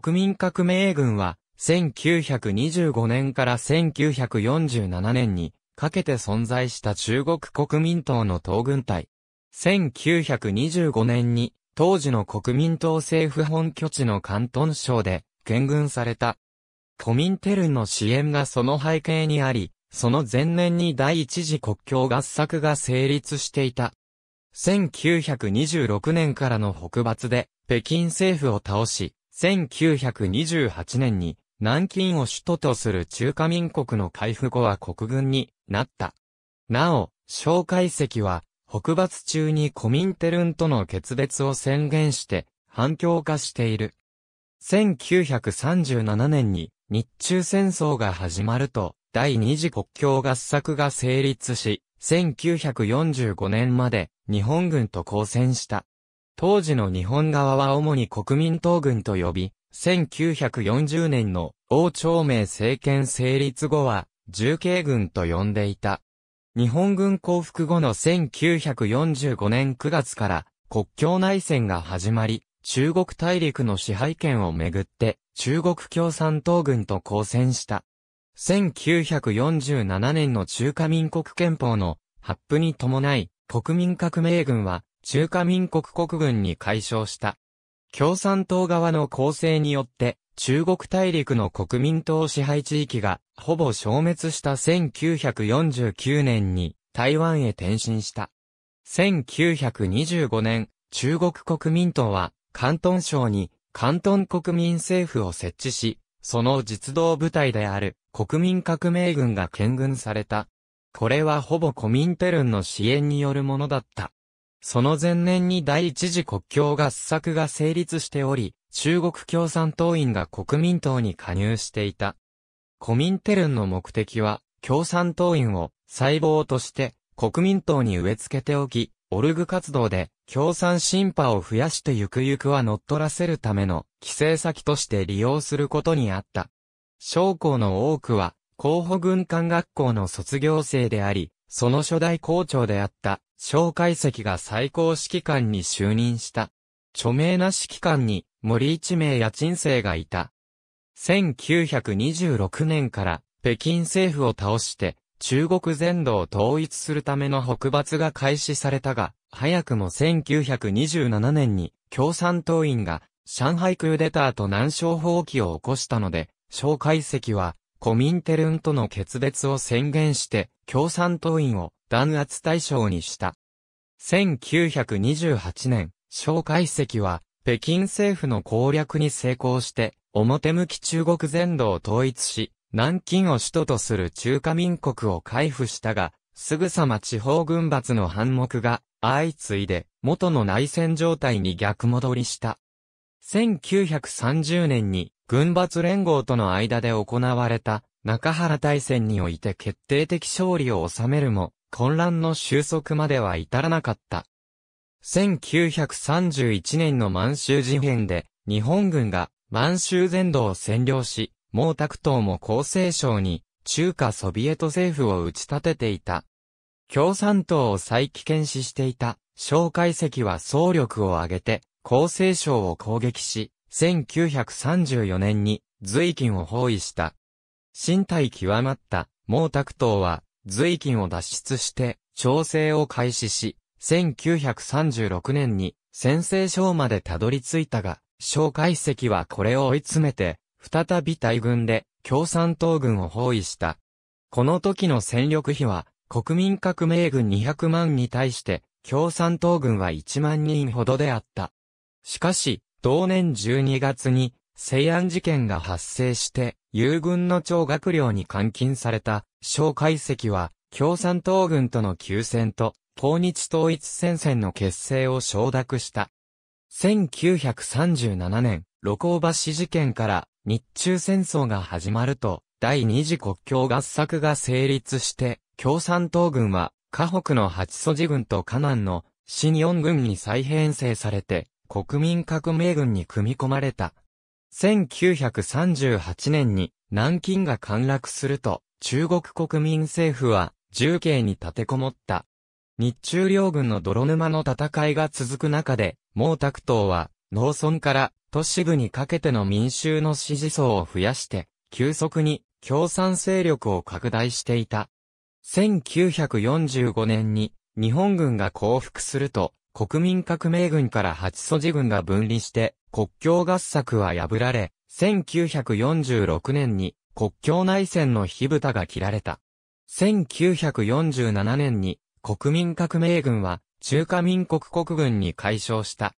国民革命軍は、1925年から1947年にかけて存在した中国国民党の党軍隊。1925年に当時の国民党政府本拠地の関東省で建軍された。コミンテルンの支援がその背景にあり、その前年に第一次国境合作が成立していた。1926年からの北伐で北京政府を倒し、1928年に南京を首都とする中華民国の回復後は国軍になった。なお、蒋介石は北伐中にコミンテルンとの決別を宣言して反共化している。1937年に日中戦争が始まると第二次国境合作が成立し、1945年まで日本軍と交戦した。当時の日本側は主に国民党軍と呼び、1940年の王朝明政権成立後は、重慶軍と呼んでいた。日本軍降伏後の1945年9月から国境内戦が始まり、中国大陸の支配権をめぐって中国共産党軍と交戦した。1947年の中華民国憲法の発布に伴い、国民革命軍は中華民国国軍に解消した。共産党側の構成によって、中国大陸の国民党支配地域が、ほぼ消滅した1949年に、台湾へ転身した。1925年、中国国民党は、広東省に、広東国民政府を設置し、その実動部隊である国民革命軍が建軍された。これはほぼコミンテルンの支援によるものだった。その前年に第一次国境合作が成立しており、中国共産党員が国民党に加入していた。コミンテルンの目的は、共産党員を細胞として国民党に植え付けておき、オルグ活動で共産進派を増やしてゆくゆくは乗っ取らせるための規制先として利用することにあった。将校の多くは、候補軍官学校の卒業生であり、その初代校長であった蒋介石が最高指揮官に就任した。著名な指揮官に森一名や鎮生がいた。1926年から北京政府を倒して中国全土を統一するための北伐が開始されたが、早くも1927年に共産党員が上海クーデターと南昇放棄を起こしたので、蒋介石はコミンテルンとの決別を宣言して共産党員を弾圧対象にした。1928年、蒋介石は、北京政府の攻略に成功して、表向き中国全土を統一し、南京を首都とする中華民国を回復したが、すぐさま地方軍閥の反目が相次いで元の内戦状態に逆戻りした。1930年に軍閥連合との間で行われた中原大戦において決定的勝利を収めるも、混乱の収束までは至らなかった。1931年の満州事変で、日本軍が満州全土を占領し、毛沢東も厚生省に中華ソビエト政府を打ち立てていた。共産党を再起検視していた、蒋介石は総力を挙げて、厚生省を攻撃し、1934年に随金を包囲した。身体極まった毛沢東は随金を脱出して、調整を開始し、1936年に宣誓省までたどり着いたが、蒋介石はこれを追い詰めて、再び大軍で共産党軍を包囲した。この時の戦力比は、国民革命軍200万に対して、共産党軍は1万人ほどであった。しかし、同年12月に、西安事件が発生して、友軍の長学寮に監禁された、蒋介石は、共産党軍との休戦と、抗日統一戦線の結成を承諾した。1937年、露光橋事件から日中戦争が始まると、第二次国境合作が成立して、共産党軍は、河北の八祖寺軍と河南の新四軍に再編成されて、国民革命軍に組み込まれた。1938年に南京が陥落すると、中国国民政府は重慶に立てこもった。日中両軍の泥沼の戦いが続く中で、毛沢東は農村から都市部にかけての民衆の支持層を増やして、急速に共産勢力を拡大していた。1945年に日本軍が降伏すると、国民革命軍から八素寺軍が分離して、国境合作は破られ、1946年に国境内戦の火蓋が切られた。1947年に国民革命軍は中華民国国軍に解消した。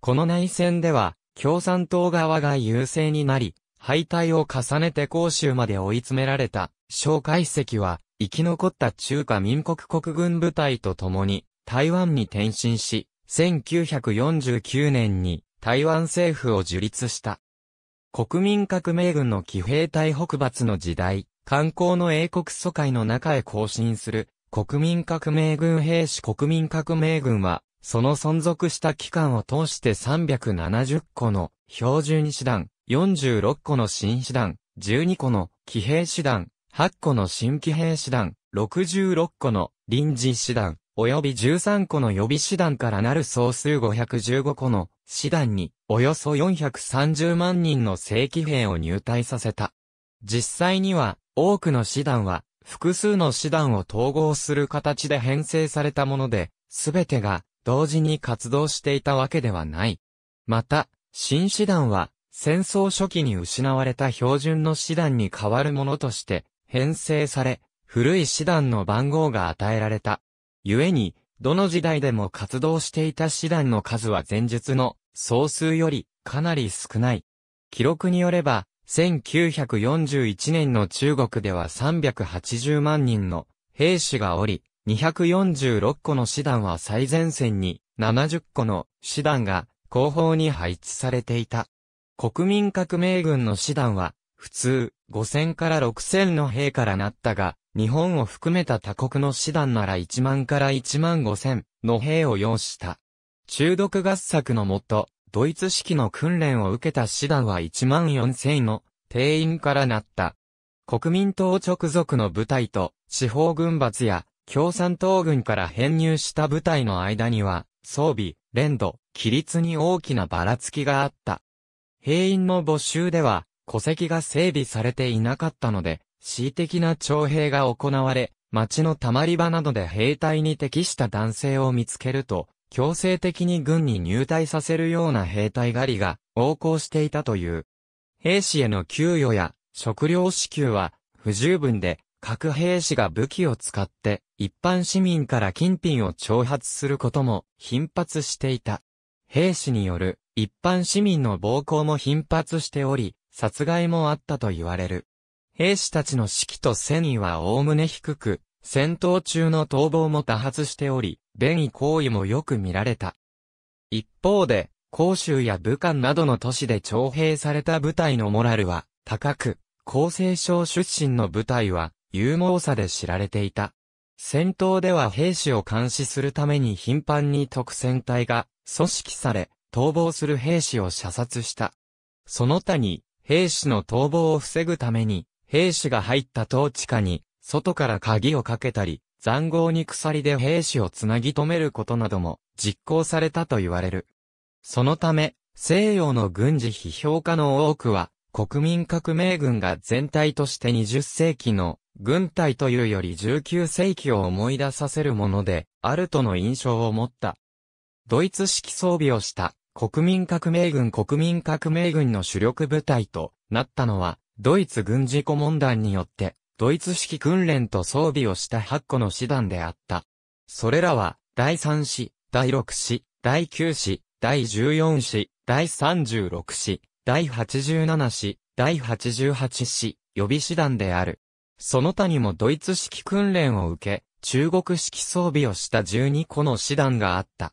この内戦では共産党側が優勢になり、敗退を重ねて甲州まで追い詰められた、小介石は、生き残った中華民国国軍部隊と共に、台湾に転身し、1949年に台湾政府を樹立した。国民革命軍の騎兵隊北伐の時代、観光の英国疎開の中へ行進する、国民革命軍兵士国民革命軍は、その存続した期間を通して370個の標準師団、46個の新師団、12個の騎兵師団、8個の新騎兵師団、66個の臨時師団、及び13個の予備師団からなる総数515個の師団に、およそ430万人の正規兵を入隊させた。実際には、多くの師団は、複数の師団を統合する形で編成されたもので、すべてが同時に活動していたわけではない。また、新師団は、戦争初期に失われた標準の師団に代わるものとして、編成され、古い師団の番号が与えられた。故に、どの時代でも活動していた師団の数は前述の総数よりかなり少ない。記録によれば、1941年の中国では380万人の兵士がおり、246個の師団は最前線に、70個の師団が後方に配置されていた。国民革命軍の師団は、普通、5000から6000の兵からなったが、日本を含めた他国の師団なら1万から1万5千の兵を要した。中毒合作のもと、ドイツ式の訓練を受けた師団は1万4千の定員からなった。国民党直属の部隊と地方軍閥や共産党軍から編入した部隊の間には装備、連度、規律に大きなばらつきがあった。兵員の募集では戸籍が整備されていなかったので恣意的な徴兵が行われ、町の溜まり場などで兵隊に適した男性を見つけると、強制的に軍に入隊させるような兵隊狩りが横行していたという。兵士への給与や食料支給は不十分で、各兵士が武器を使って一般市民から金品を挑発することも頻発していた。兵士による一般市民の暴行も頻発しており、殺害もあったと言われる。兵士たちの士気と戦意はおおむね低く、戦闘中の逃亡も多発しており、便宜行為もよく見られた。一方で、広州や武漢などの都市で徴兵された部隊のモラルは高く、厚生省出身の部隊は勇猛さで知られていた。戦闘では兵士を監視するために頻繁に特戦隊が組織され、逃亡する兵士を射殺した。その他に、兵士の逃亡を防ぐために、兵士が入った統治下に、外から鍵をかけたり、残壕に鎖で兵士をつなぎ止めることなども実行されたと言われる。そのため、西洋の軍事批評家の多くは、国民革命軍が全体として20世紀の軍隊というより19世紀を思い出させるもので、あるとの印象を持った。ドイツ式装備をした国民革命軍国民革命軍の主力部隊となったのは、ドイツ軍事顧問団によって、ドイツ式訓練と装備をした8個の師団であった。それらは、第3師、第6師、第9師、第14師、第36師、第87師、第88師、予備師団である。その他にもドイツ式訓練を受け、中国式装備をした12個の師団があった。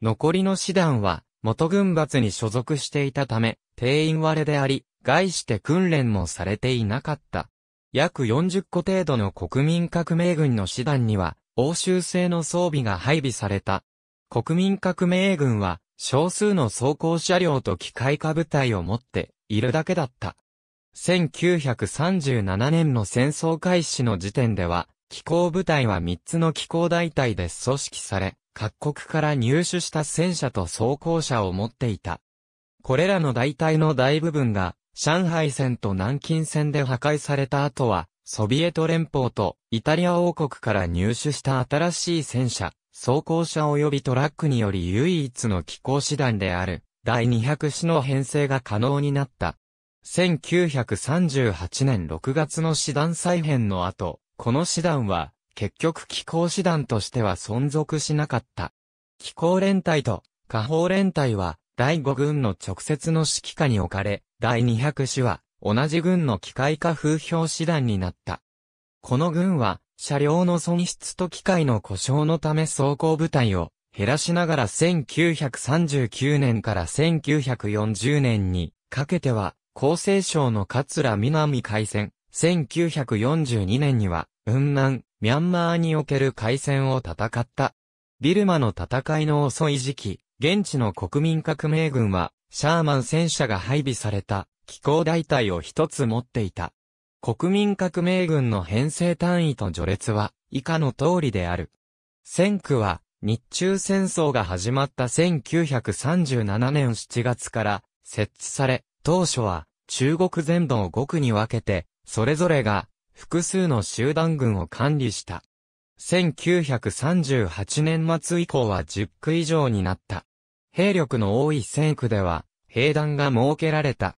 残りの師団は、元軍閥に所属していたため、定員割れであり、概して訓練もされていなかった。約40個程度の国民革命軍の師団には、欧州製の装備が配備された。国民革命軍は、少数の装甲車両と機械化部隊を持っているだけだった。1937年の戦争開始の時点では、機構部隊は3つの機構大隊で組織され、各国から入手した戦車と装甲車を持っていた。これらの大隊の大部分が上海戦と南京戦で破壊された後は、ソビエト連邦とイタリア王国から入手した新しい戦車、装甲車及びトラックにより唯一の機構師団である、第200師の編成が可能になった。1938年6月の師団再編の後、この師団は、結局機構師団としては存続しなかった。機構連隊と下方連隊は、第5軍の直接の指揮下に置かれ、第200師は、同じ軍の機械化風評師団になった。この軍は、車両の損失と機械の故障のため走行部隊を減らしながら1939年から1940年にかけては、厚生省の桂南海戦、1942年には、雲南、ミャンマーにおける海戦を戦った。ビルマの戦いの遅い時期、現地の国民革命軍は、シャーマン戦車が配備された機構大隊を一つ持っていた。国民革命軍の編成単位と序列は以下の通りである。戦区は日中戦争が始まった1937年7月から設置され、当初は中国全土を5区に分けて、それぞれが複数の集団軍を管理した。1938年末以降は10区以上になった。兵力の多い戦区では、兵団が設けられた。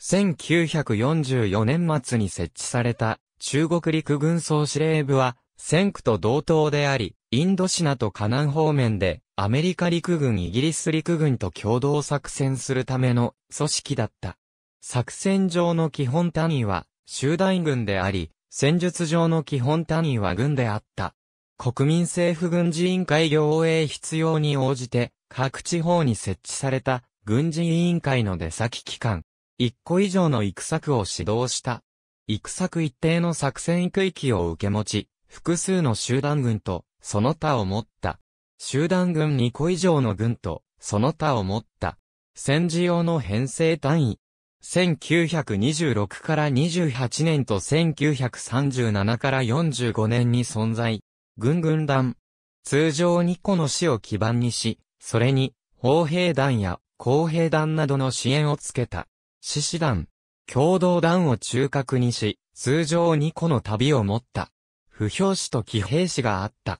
1944年末に設置された中国陸軍総司令部は戦区と同等であり、インドシナとカナン方面でアメリカ陸軍イギリス陸軍と共同作戦するための組織だった。作戦上の基本単位は集団軍であり、戦術上の基本単位は軍であった。国民政府軍事委員会行営必要に応じて各地方に設置された軍事委員会の出先機関、1個以上の育作を指導した。育作一定の作戦区域を受け持ち、複数の集団軍と、その他を持った。集団軍2個以上の軍と、その他を持った。戦時用の編成単位。1926から28年と1937から45年に存在。軍軍団。通常2個の死を基盤にし、それに、砲兵団や公兵団などの支援をつけた。獅子団、共同団を中核にし、通常2個の旅を持った。不評士と騎兵士があった。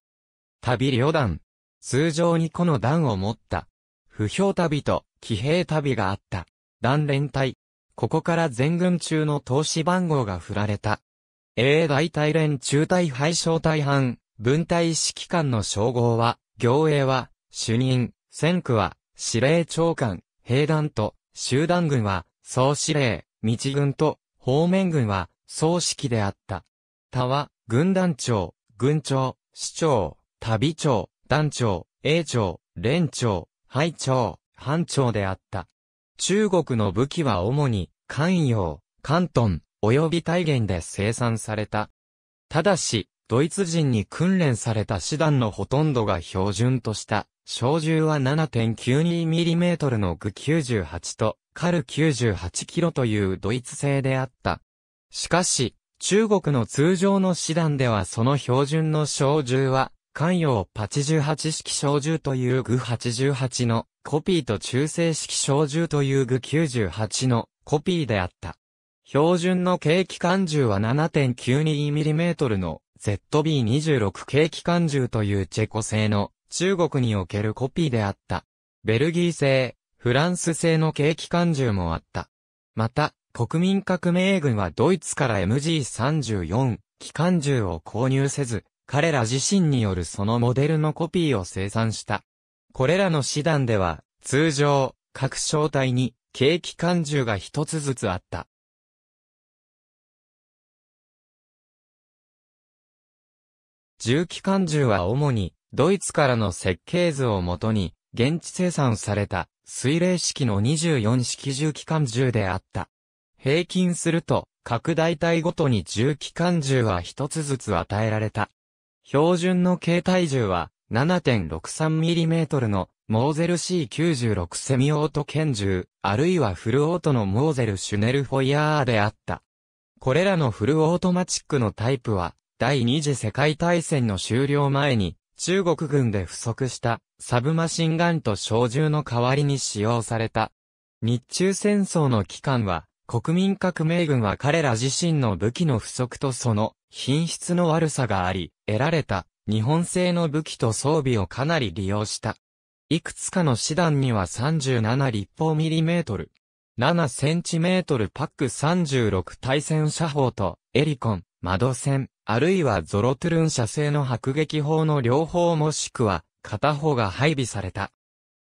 旅旅団、通常2個の団を持った。不評旅と騎兵旅があった。団連隊。ここから全軍中の投資番号が振られた。英大隊連中隊廃小隊班、分隊指揮官の称号は、行営は、主任、戦区は、司令長官、兵団と、集団軍は、総司令、道軍と、方面軍は、総指揮であった。他は、軍団長、軍長、市長、旅長、団長、英長、連長、廃長、班長であった。中国の武器は主に、関陽、関東、及び大元で生産された。ただし、ドイツ人に訓練された師団のほとんどが標準とした小銃は 7.92mm の具98とカル98キロというドイツ製であった。しかし、中国の通常の師団ではその標準の小銃は、関陽88式小銃という具88のコピーと中性式小銃という具98のコピーであった。標準の軽機関銃は 7.92mm の ZB26 軽機関銃というチェコ製の中国におけるコピーであった。ベルギー製、フランス製の軽機関銃もあった。また、国民革命軍はドイツから MG34 機関銃を購入せず、彼ら自身によるそのモデルのコピーを生産した。これらの師団では、通常、各小隊に軽機関銃が一つずつあった。銃機関銃は主にドイツからの設計図をもとに、現地生産された、水冷式の24式重機関銃であった。平均すると、各大隊ごとに重機関銃は一つずつ与えられた。標準の携帯銃は、7.63mm のモーゼル C96 セミオート拳銃、あるいはフルオートのモーゼルシュネルフォイヤーであった。これらのフルオートマチックのタイプは、第二次世界大戦の終了前に、中国軍で不足したサブマシンガンと小銃の代わりに使用された。日中戦争の期間は、国民革命軍は彼ら自身の武器の不足とその品質の悪さがあり、得られた日本製の武器と装備をかなり利用した。いくつかの師団には37立方ミリメートル、7センチメートルパック36対戦車砲とエリコン、窓線、あるいはゾロトゥルン社製の迫撃砲の両方もしくは、片方が配備された。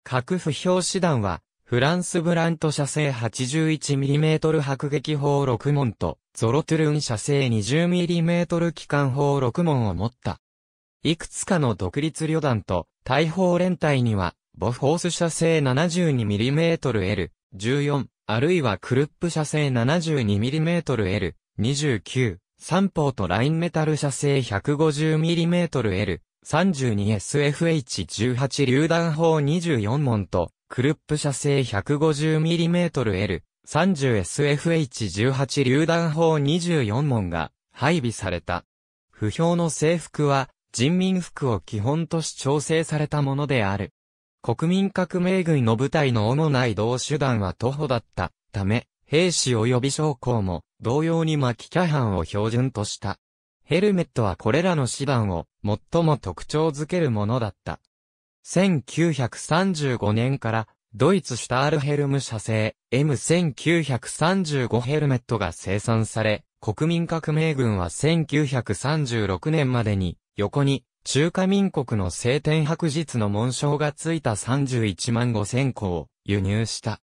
核不評師団は、フランスブラント射精 81mm 迫撃砲6門と、ゾロトゥルン射精 20mm 機関砲6門を持った。いくつかの独立旅団と、大砲連隊には、ボフォース射精 72mmL、14、あるいはクルップ射精 72mmL、29、三方とラインメタル射精 150mm L32SFH18 榴弾砲24門と、クルップ射精 150mm L30SFH18 榴弾砲24門が配備された。不評の制服は、人民服を基本とし調整されたものである。国民革命軍の部隊の主な移動手段は徒歩だったため、兵士及び将校も同様に巻きキャハンを標準とした。ヘルメットはこれらの手段を最も特徴づけるものだった。1935年からドイツシュタールヘルム社製 M1935 ヘルメットが生産され、国民革命軍は1936年までに横に中華民国の晴天白日の紋章がついた31万5千個を輸入した。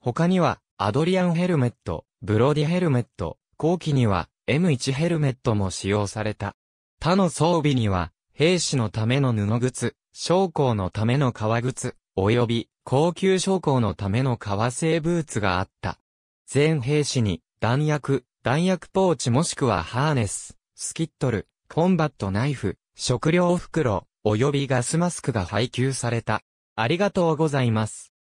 他にはアドリアンヘルメット、ブロディヘルメット、後期には M1 ヘルメットも使用された。他の装備には、兵士のための布靴、将校のための革靴、及び高級将校のための革製ブーツがあった。全兵士に弾薬、弾薬ポーチもしくはハーネス、スキットル、コンバットナイフ、食料袋、及びガスマスクが配給された。ありがとうございます。